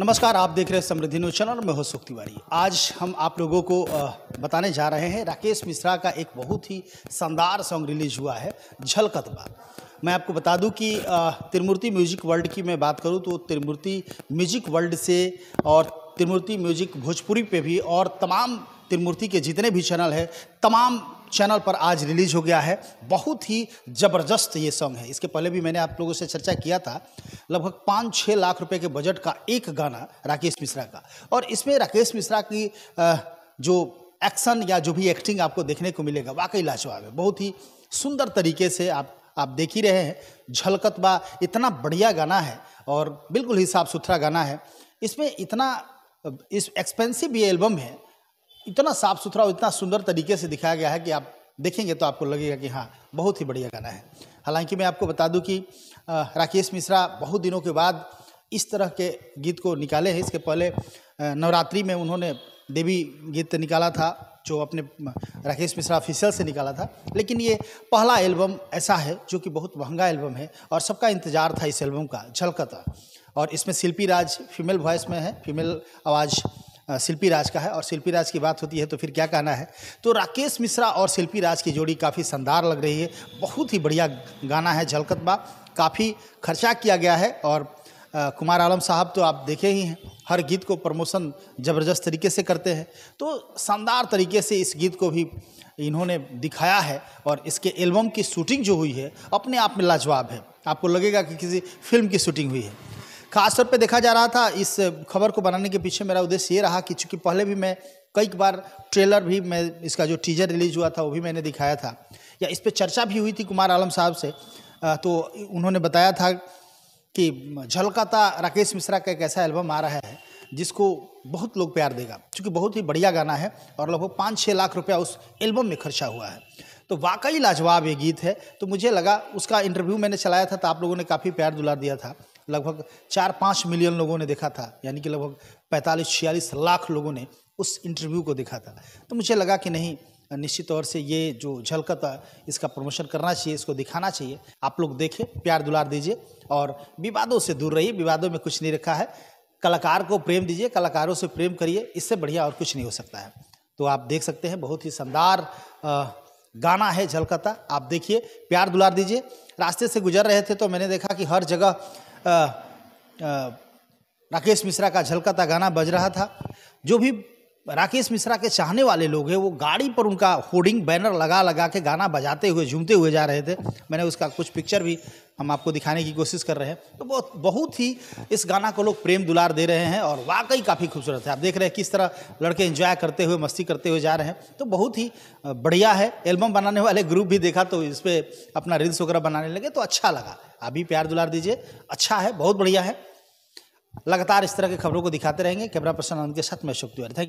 नमस्कार आप देख रहे हैं समृद्धि न्यूज चैनल मैं हूं सुख तिवारी आज हम आप लोगों को बताने जा रहे हैं राकेश मिश्रा का एक बहुत ही शानदार सॉन्ग रिलीज हुआ है झलकतबा मैं आपको बता दूं कि त्रिमूर्ति म्यूजिक वर्ल्ड की मैं बात करूं तो त्रिमूर्ति म्यूजिक वर्ल्ड से और त्रिमूर्ति म्यूजिक भोजपुरी पे भी और तमाम त्रिमूर्ति के जितने भी चैनल हैं तमाम चैनल पर आज रिलीज हो गया है बहुत ही ज़बरदस्त ये सॉन्ग है इसके पहले भी मैंने आप लोगों से चर्चा किया था लगभग पाँच छः लाख रुपए के बजट का एक गाना राकेश मिश्रा का और इसमें राकेश मिश्रा की जो एक्शन या जो भी एक्टिंग आपको देखने को मिलेगा वाकई लाजवाब है बहुत ही सुंदर तरीके से आप आप देख ही रहे हैं झलकत बा इतना बढ़िया गाना है और बिल्कुल ही साफ सुथरा गाना है इसमें इतना इस एक्सपेंसिव ये एल्बम है इतना साफ सुथरा और इतना सुंदर तरीके से दिखाया गया है कि आप देखेंगे तो आपको लगेगा कि हाँ बहुत ही बढ़िया गाना है हालांकि मैं आपको बता दूं कि राकेश मिश्रा बहुत दिनों के बाद इस तरह के गीत को निकाले हैं इसके पहले नवरात्रि में उन्होंने देवी गीत निकाला था जो अपने राकेश मिश्रा ऑफिशियल से निकाला था लेकिन ये पहला एल्बम ऐसा है जो कि बहुत महंगा एल्बम है और सबका इंतजार था इस एल्बम का झलकता और इसमें शिल्पी राज फीमेल वॉइस में है फीमेल आवाज़ शिल्पी राज का है और शिल्पी राज की बात होती है तो फिर क्या कहना है तो राकेश मिश्रा और शिल्पी राज की जोड़ी काफ़ी शानदार लग रही है बहुत ही बढ़िया गाना है झलकतबा काफ़ी खर्चा किया गया है और कुमार आलम साहब तो आप देखे ही हैं हर गीत को प्रमोशन ज़बरदस्त तरीके से करते हैं तो शानदार तरीके से इस गीत को भी इन्होंने दिखाया है और इसके एल्बम की शूटिंग जो हुई है अपने आप में लाजवाब है आपको लगेगा कि किसी फिल्म की शूटिंग हुई है खासतौर पे देखा जा रहा था इस खबर को बनाने के पीछे मेरा उद्देश्य ये रहा कि चूँकि पहले भी मैं कई बार ट्रेलर भी मैं इसका जो टीजर रिलीज हुआ था वो भी मैंने दिखाया था या इस पर चर्चा भी हुई थी कुमार आलम साहब से तो उन्होंने बताया था कि झलकाता राकेश मिश्रा का एक ऐसा एल्बम आ रहा है जिसको बहुत लोग प्यार देगा क्योंकि बहुत ही बढ़िया गाना है और लगभग पाँच छः लाख रुपया उस एल्बम में खर्चा हुआ है तो वाकई लाजवाब ये गीत है तो मुझे लगा उसका इंटरव्यू मैंने चलाया था तो आप लोगों ने काफ़ी प्यार दुलार दिया था लगभग चार पाँच मिलियन लोगों ने देखा था यानी कि लगभग पैंतालीस छियालीस लाख लोगों ने उस इंटरव्यू को देखा था तो मुझे लगा कि नहीं निश्चित तौर से ये जो झलकत है इसका प्रमोशन करना चाहिए इसको दिखाना चाहिए आप लोग देखें प्यार दुलार दीजिए और विवादों से दूर रहिए विवादों में कुछ नहीं रखा है कलाकार को प्रेम दीजिए कलाकारों से प्रेम करिए इससे बढ़िया और कुछ नहीं हो सकता है तो आप देख सकते हैं बहुत ही शानदार गाना है झलकता आप देखिए प्यार दुलार दीजिए रास्ते से गुजर रहे थे तो मैंने देखा कि हर जगह राकेश मिश्रा का झलकता गाना बज रहा था जो भी राकेश मिश्रा के चाहने वाले लोग हैं वो गाड़ी पर उनका होर्डिंग बैनर लगा लगा के गाना बजाते हुए झूमते हुए जा रहे थे मैंने उसका कुछ पिक्चर भी हम आपको दिखाने की कोशिश कर रहे हैं तो बहुत बहुत ही इस गाना को लोग प्रेम दुलार दे रहे हैं और वाकई काफ़ी खूबसूरत है आप देख रहे हैं किस तरह लड़के इंजॉय करते हुए मस्ती करते हुए जा रहे हैं तो बहुत ही बढ़िया है एल्बम बनाने वाले ग्रुप भी देखा तो इस पर अपना रील्स वगैरह बनाने लगे तो अच्छा लगा आप भी प्यार दुलार दीजिए अच्छा है बहुत बढ़िया है लगातार इस तरह की खबरों को दिखाते रहेंगे कैमरा पर्सन के साथ मैं अशोक तिवारी थैंक